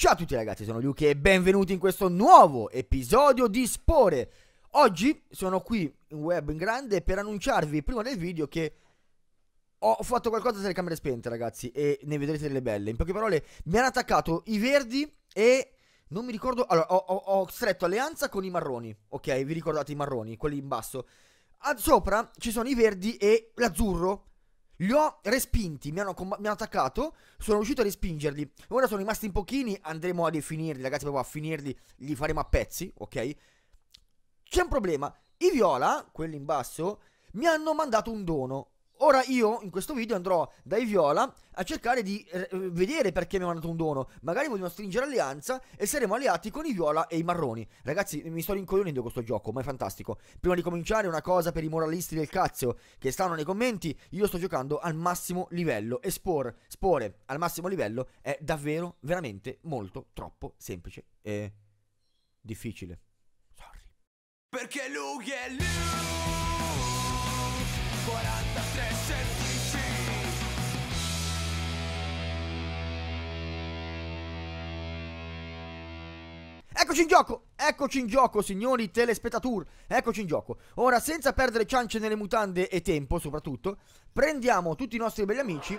Ciao a tutti ragazzi, sono Luke e benvenuti in questo nuovo episodio di Spore. Oggi sono qui in web in grande per annunciarvi prima del video che ho fatto qualcosa tra le camere spente ragazzi e ne vedrete delle belle. In poche parole mi hanno attaccato i verdi e non mi ricordo... Allora, ho, ho, ho stretto alleanza con i marroni, ok? Vi ricordate i marroni, quelli in basso? A sopra ci sono i verdi e l'azzurro li ho respinti, mi hanno, mi hanno, attaccato, sono riuscito a respingerli. Ora sono rimasti in pochini, andremo a definirli, ragazzi, proprio a finirli, li faremo a pezzi, ok? C'è un problema, i viola, quelli in basso, mi hanno mandato un dono. Ora io in questo video andrò dai Viola a cercare di eh, vedere perché mi ha mandato un dono. Magari vogliono stringere alleanza e saremo alleati con i Viola e i Marroni. Ragazzi, mi sto rincoglionendo questo gioco, ma è fantastico. Prima di cominciare una cosa per i moralisti del cazzo che stanno nei commenti, io sto giocando al massimo livello e spor, spore al massimo livello è davvero, veramente molto, troppo semplice e difficile. Sorry. Perché Luke è lui. 43 semplici Eccoci in gioco, eccoci in gioco signori telespettatur, eccoci in gioco. Ora senza perdere ciance nelle mutande e tempo soprattutto, prendiamo tutti i nostri belli amici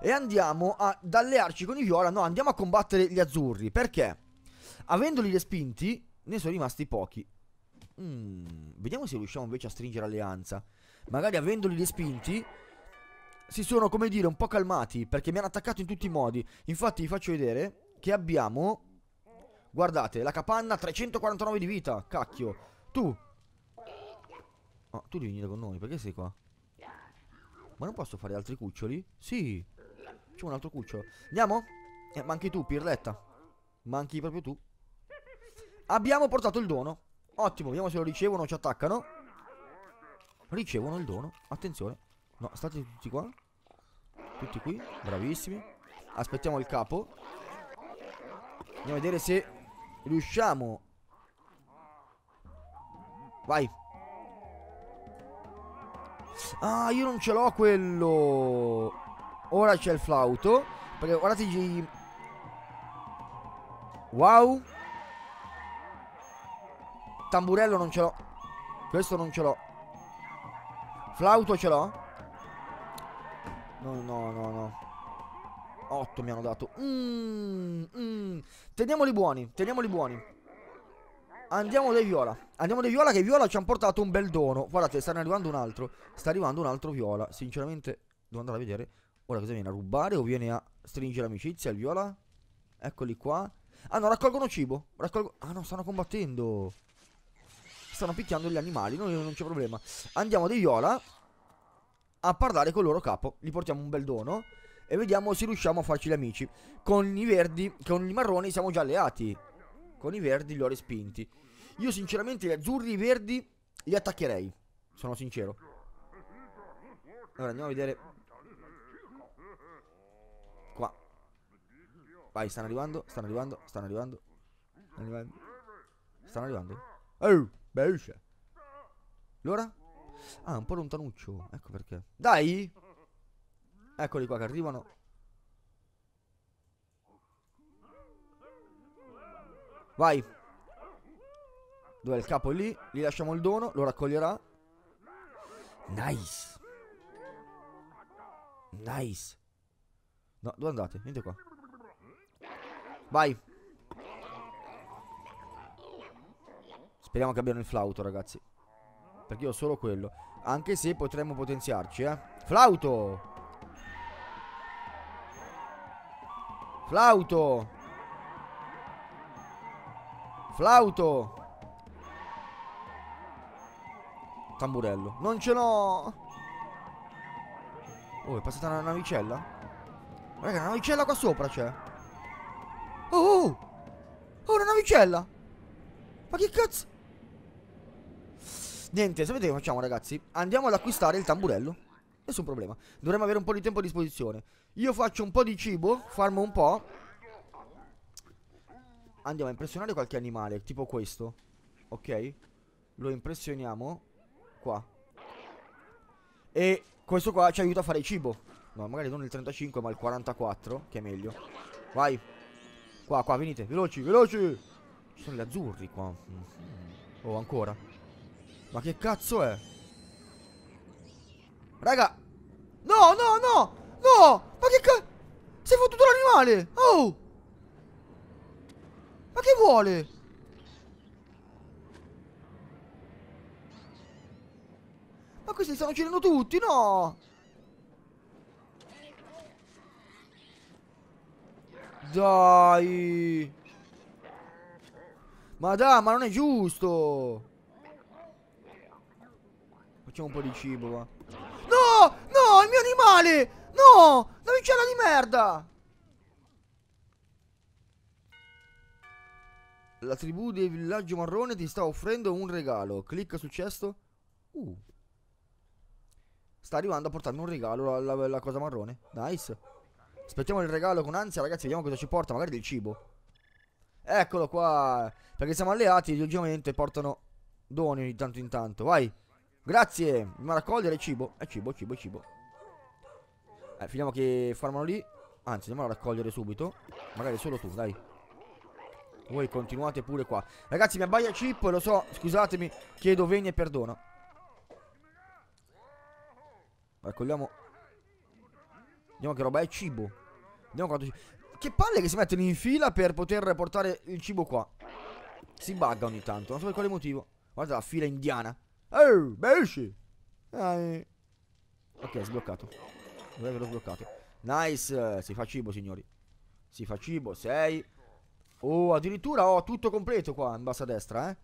e andiamo ad allearci con i viola, no andiamo a combattere gli azzurri, perché? Avendoli respinti ne sono rimasti pochi. Mm, vediamo se riusciamo invece a stringere alleanza magari avendoli respinti, si sono, come dire, un po' calmati, perché mi hanno attaccato in tutti i modi. Infatti vi faccio vedere che abbiamo... Guardate, la capanna 349 di vita, cacchio. Tu. Oh, tu devi venire con noi, perché sei qua? Ma non posso fare altri cuccioli? Sì. C'è un altro cucciolo. Andiamo? Eh, manchi tu, pirletta. Manchi proprio tu. Abbiamo portato il dono. Ottimo, vediamo se lo ricevono o ci attaccano ricevono il dono. Attenzione. No, state tutti qua. Tutti qui. Bravissimi. Aspettiamo il capo. Andiamo a vedere se riusciamo. Vai. Ah, io non ce l'ho quello. Ora c'è il flauto. Perché guardate i... Wow. Tamburello non ce l'ho. Questo non ce l'ho. Flauto ce l'ho? No, no, no, no. 8 mi hanno dato. Mm, mm. Teniamoli buoni, teniamoli buoni. Andiamo dai viola. Andiamo dai viola che viola ci hanno portato un bel dono. Guardate, sta arrivando un altro. Sta arrivando un altro viola. Sinceramente, devo andare a vedere. Ora cosa viene a rubare o viene a stringere amicizia il viola? Eccoli qua. Ah no, raccolgono cibo. Raccolgo... Ah no, stanno combattendo stanno picchiando gli animali, noi non c'è problema. Andiamo ad Iola a parlare con il loro capo, gli portiamo un bel dono e vediamo se riusciamo a farci gli amici. Con i verdi, con i marroni siamo già alleati, con i verdi li ho respinti. Io sinceramente gli azzurri e i verdi li attaccherei, sono sincero. Allora andiamo a vedere Qua Vai stanno arrivando Stanno arrivando Stanno arrivando Stanno arrivando Stanno arrivando Oh Beusce. Allora? Ah, un po' lontanuccio. Ecco perché. Dai! Eccoli qua che arrivano. Vai. Dov'è il capo? lì. Gli lasciamo il dono. Lo raccoglierà. Nice. Nice. No, dove andate? Venite qua. Vai. Speriamo che abbiano il flauto, ragazzi. Perché io ho solo quello. Anche se potremmo potenziarci, eh. Flauto! Flauto! Flauto! Tamburello. Non ce l'ho! Oh, è passata una navicella? Raga, una navicella qua sopra c'è. Oh, oh! Oh, oh una navicella! Ma che cazzo? Niente, sapete che facciamo ragazzi? Andiamo ad acquistare il tamburello. Nessun problema. Dovremmo avere un po' di tempo a disposizione. Io faccio un po' di cibo, farmo un po'. Andiamo a impressionare qualche animale, tipo questo. Ok? Lo impressioniamo. Qua. E questo qua ci aiuta a fare cibo. No, magari non il 35, ma il 44, che è meglio. Vai. Qua, qua, venite. Veloci, veloci. Ci sono gli azzurri qua. Oh, ancora. Ma che cazzo è? Raga No, no, no No Ma che cazzo Sei fottuto l'animale Oh Ma che vuole? Ma questi stanno uccidendo tutti No Dai Ma dai ma non è giusto Facciamo un po' di cibo, va. No! No, il mio animale! No! La vicella di merda! La tribù del villaggio marrone ti sta offrendo un regalo. Clicca su cesto. Uh. Sta arrivando a portarmi un regalo la, la, la cosa marrone. Nice. Aspettiamo il regalo con ansia, ragazzi. Vediamo cosa ci porta. Magari del cibo. Eccolo qua. Perché siamo alleati. Ovviamente portano doni di tanto in tanto. Vai. Grazie, ma raccogliere cibo. È eh, cibo, cibo, cibo. Eh, finiamo che farmano lì. Anzi, andiamo a raccogliere subito. Magari solo tu, dai. Voi continuate pure qua. Ragazzi, mi abbaia chip, lo so, scusatemi, chiedo venia e perdono. Raccogliamo. Vediamo che roba è cibo. Vediamo quanto cibo Che palle che si mettono in fila per poter portare il cibo qua. Si bugga ogni tanto, non so per quale motivo. Guarda la fila indiana. Ehi, beh, esci. Dai. Ok, sbloccato. L'avevo sbloccato. Nice, si fa cibo, signori. Si fa cibo, 6. Oh, addirittura ho tutto completo qua in bassa destra, eh.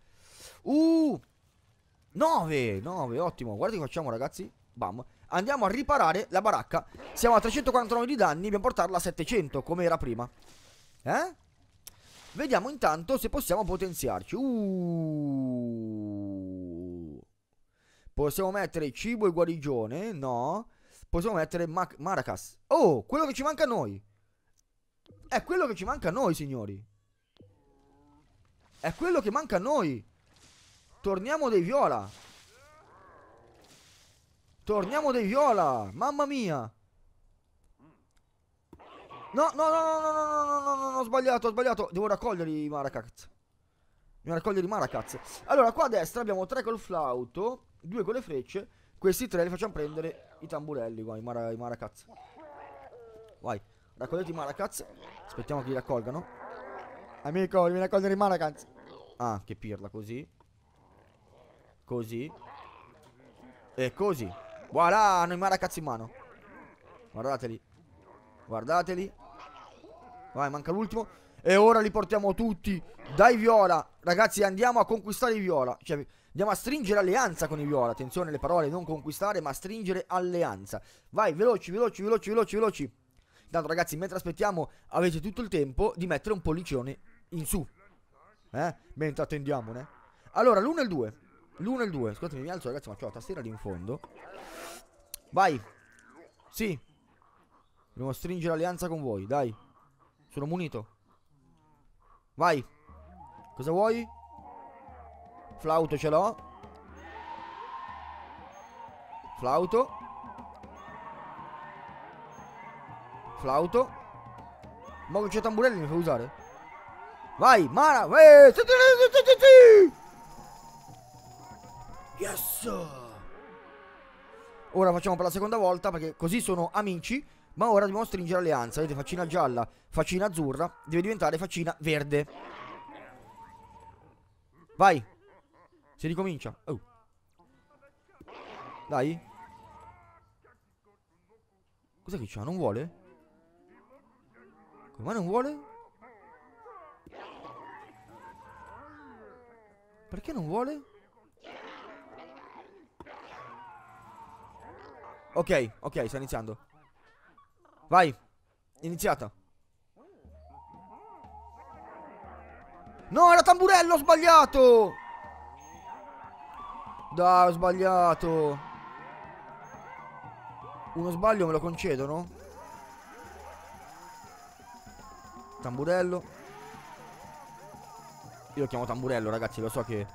Uh! 9, 9, ottimo. Guarda che facciamo, ragazzi. Bam. Andiamo a riparare la baracca. Siamo a 349 di danni, dobbiamo portarla a 700 come era prima. Eh? Vediamo intanto se possiamo potenziarci. Uh! Possiamo mettere cibo e guarigione? No. Possiamo mettere ma Maracas. Oh, quello che ci manca a noi. È quello che ci manca a noi, signori. È quello che manca a noi. Torniamo dei viola. Torniamo dei viola. Mamma mia. No, no, no, no, no, no, no, no, no, no, ho sbagliato, ho sbagliato. Devo raccogliere i Maracas. Devo raccogliere i Maracas. Allora, qua a destra abbiamo tre col flauto due con le frecce, questi tre li facciamo prendere i tamburelli qua, i, mara, i maracaz. Vai, raccogliete i maracaz, aspettiamo che li raccolgano. Amico, devi raccogliere i maracaz. Ah, che pirla, così. Così. E così. Voilà, hanno i maracaz in mano. Guardateli. Guardateli. Vai, manca l'ultimo. E ora li portiamo tutti. Dai Viola. Ragazzi, andiamo a conquistare i Viola. Cioè, Andiamo a stringere alleanza con i viola. Attenzione alle parole, non conquistare, ma stringere alleanza. Vai, veloci, veloci, veloci, veloci, veloci. Intanto, ragazzi, mentre aspettiamo, avete tutto il tempo di mettere un pollicione in su. Eh? Mentre attendiamo, né? Allora, l'uno e il due. L'uno e il due. Scusatemi, mi alzo, ragazzi, ma c'ho la tastiera lì in fondo. Vai. Sì. Dobbiamo stringere alleanza con voi, dai. Sono munito. Vai. Cosa vuoi? Flauto ce l'ho. Flauto. Flauto. Ma che c'è tamburelli, mi fa usare. Vai, Mara. Yes. Ora facciamo per la seconda volta perché così sono amici. Ma ora dobbiamo stringere alleanza. Vedete, faccina gialla, faccina azzurra. Deve diventare faccina verde. Vai. Si ricomincia. Oh. Dai. Cos'è che c'ha? Non vuole? Come non vuole? Perché non vuole? Ok, ok, sta iniziando. Vai. Iniziata. No, era tamburello, ho sbagliato. Dai, ho sbagliato. Uno sbaglio me lo concedono? Tamburello. Io lo chiamo tamburello, ragazzi, lo so che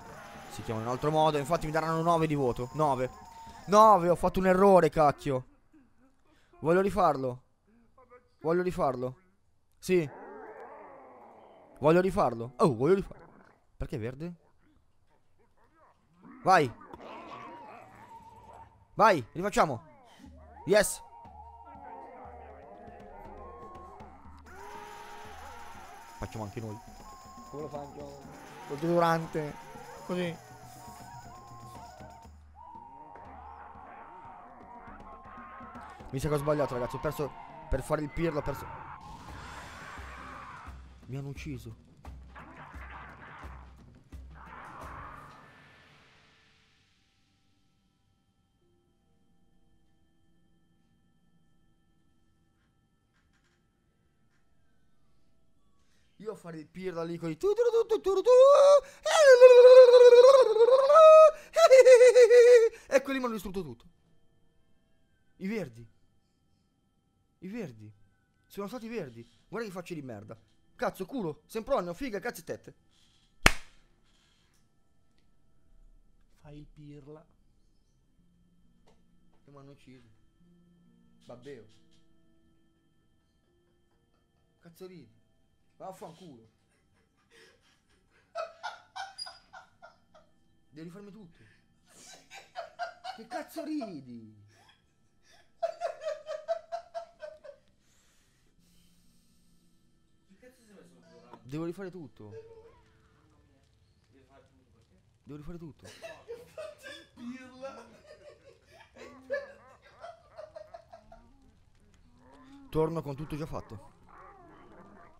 si chiama in un altro modo. Infatti mi daranno 9 di voto. 9. 9, ho fatto un errore, cacchio. Voglio rifarlo. Voglio rifarlo. Sì. Voglio rifarlo. Oh, voglio rifarlo. Perché è verde? Vai. Vai, rifacciamo. Yes. Facciamo anche noi. Come lo faccio? Col deodorante. Così. Mi sa che ho sbagliato, ragazzi. Ho perso. Per fare il pirlo ho perso. Mi hanno ucciso. fare il pirla lì con i tu e quelli mi hanno distrutto tutto i verdi i verdi sono stati verdi guarda che facce di merda cazzo culo sempronio figa cazzo e tette fai il pirla che mi hanno ucciso babbeo cazzo ridi Vaffanculo. Devi farmi tutto. Che cazzo ridi? Devo rifare tutto. Devo rifare tutto Devo rifare tutto. Torno con tutto già fatto.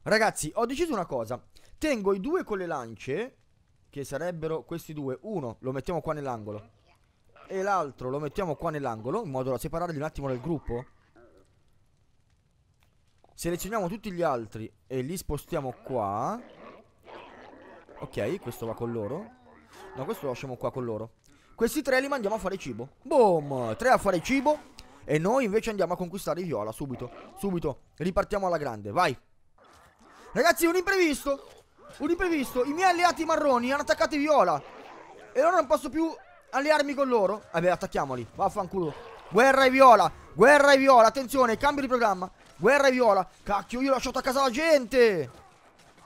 Ragazzi, ho deciso una cosa. Tengo i due con le lance, che sarebbero questi due. Uno lo mettiamo qua nell'angolo. E l'altro lo mettiamo qua nell'angolo, in modo da separarli un attimo dal gruppo. Selezioniamo tutti gli altri e li spostiamo qua. Ok, questo va con loro. No, questo lo lasciamo qua con loro. Questi tre li mandiamo a fare cibo. Boom! Tre a fare cibo. E noi invece andiamo a conquistare Viola subito. Subito. Ripartiamo alla grande. Vai. Ragazzi, un imprevisto. Un imprevisto. I miei alleati marroni hanno attaccato i viola. E ora non posso più allearmi con loro. Vabbè, attacchiamoli. Vaffanculo. Guerra e viola. Guerra e viola. Attenzione, cambio di programma. Guerra e viola. Cacchio, io ho lasciato a casa la gente.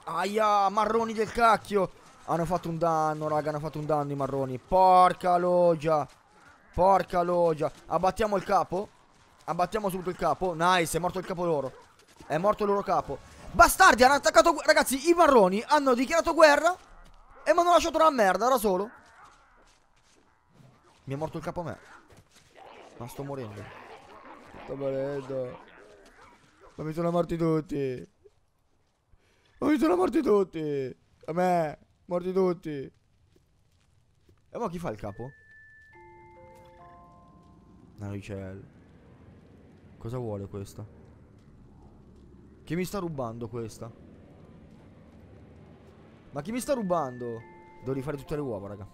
Aia, marroni del cacchio. Hanno fatto un danno, raga. Hanno fatto un danno i marroni. Porca loggia. Porca loggia. Abbattiamo il capo. Abbattiamo subito il capo. Nice, è morto il capo loro. È morto il loro capo. Bastardi hanno attaccato... Ragazzi, i marroni hanno dichiarato guerra e mi hanno lasciato una merda da solo. Mi è morto il capo a me. Ma sto morendo. Sto morendo. Ma mi sono morti tutti. Ma mi sono morti tutti. A me. Morti tutti. E ma chi fa il capo? Naricello. Cosa vuole questa? Chi mi sta rubando questa? Ma chi mi sta rubando? Devo rifare tutte le uova, raga.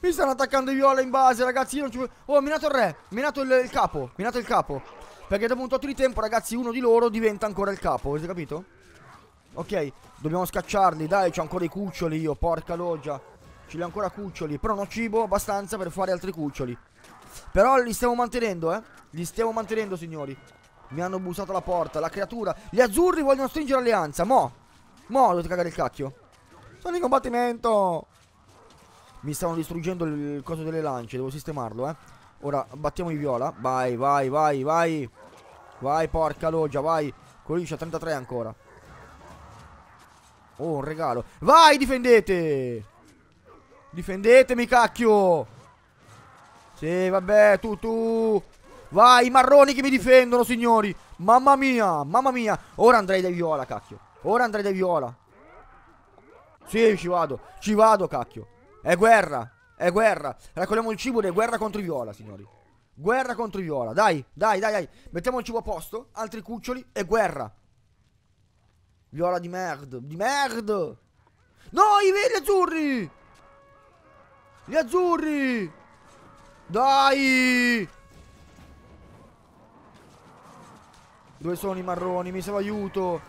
Mi stanno attaccando i viola in base, ragazzi. Io non ci... Oh, ho minato il re. Minato il, il capo. Minato il capo. Perché dopo un tot di tempo, ragazzi, uno di loro diventa ancora il capo. Avete capito? Ok, dobbiamo scacciarli. Dai, c'ho ancora i cuccioli io. Porca loggia. Ce li ho ancora cuccioli. Però non ho cibo abbastanza per fare altri cuccioli. Però li stiamo mantenendo, eh. Li stiamo mantenendo, signori. Mi hanno bussato la porta, la creatura. Gli azzurri vogliono stringere l'alleanza. Mo. Mo, dovete cagare il cacchio. Sono in combattimento. Mi stavano distruggendo il coso delle lance. Devo sistemarlo, eh. Ora, battiamo i viola. Vai, vai, vai, vai. Vai, porca loggia, vai. Quello lì c'ha 33 ancora. Oh, un regalo. Vai, difendete. Difendetemi, cacchio. Sì, vabbè, tu, tu. Vai, i marroni che mi difendono, signori. Mamma mia, mamma mia. Ora andrei dai viola, cacchio. Ora andrei dai viola. Sì, ci vado. Ci vado, cacchio. È guerra. È guerra. Raccogliamo il cibo ed è guerra contro i viola, signori. Guerra contro i viola. Dai, dai, dai, dai. Mettiamo il cibo a posto. Altri cuccioli È guerra. Viola di merda. Di merda. No, i veri azzurri. Gli azzurri. Dai. Dove sono i marroni? Mi serve aiuto.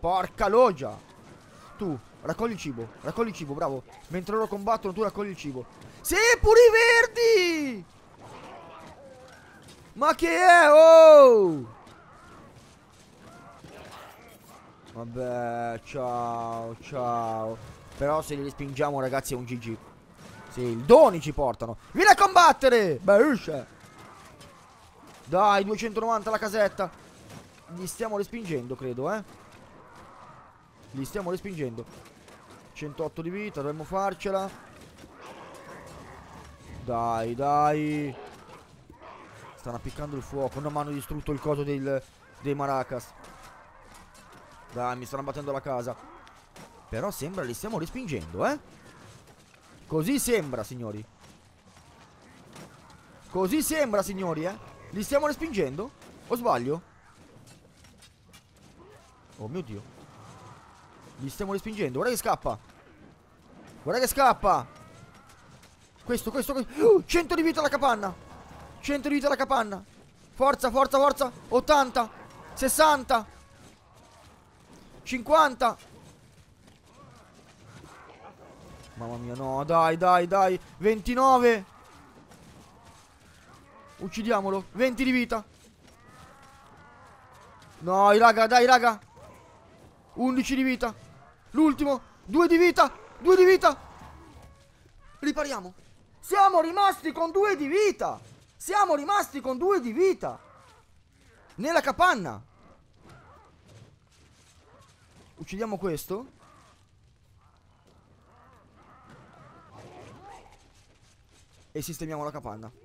Porca loggia. Tu, raccogli il cibo. Raccogli il cibo, bravo. Mentre loro combattono, tu raccogli il cibo. Sì, pure i verdi! Ma che è? Oh! Vabbè, ciao, ciao. Però se li respingiamo, ragazzi, è un GG. Sì, il doni ci portano. Vieni a combattere! Beh, esce! Dai, 290 la casetta. Li stiamo respingendo, credo, eh. Li stiamo respingendo. 108 di vita, dovremmo farcela. Dai, dai. Stanno appiccando il fuoco. No, ma hanno distrutto il coso del, dei maracas. Dai, mi stanno battendo la casa. Però sembra li stiamo respingendo, eh. Così sembra, signori. Così sembra, signori, eh. Li stiamo respingendo? O sbaglio? Oh mio dio. Li stiamo respingendo. Guarda che scappa. Guarda che scappa. Questo, questo, questo. Oh, uh, 100 di vita alla capanna. 100 di vita alla capanna. Forza, forza, forza. 80. 60. 50. Mamma mia, no, dai, dai, dai. 29. Uccidiamolo 20 di vita No, raga, dai, raga 11 di vita L'ultimo 2 di vita 2 di vita Ripariamo Siamo rimasti con 2 di vita Siamo rimasti con 2 di vita Nella capanna Uccidiamo questo E sistemiamo la capanna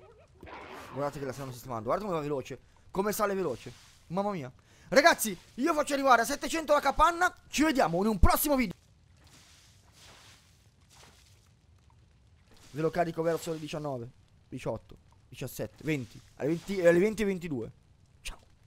Guardate che la stanno sistemando. Guardate come va veloce. Come sale veloce. Mamma mia. Ragazzi, io faccio arrivare a 700 la capanna. Ci vediamo in un prossimo video. Ve lo carico verso le 19, 18, 17, 20, alle 20 e 22.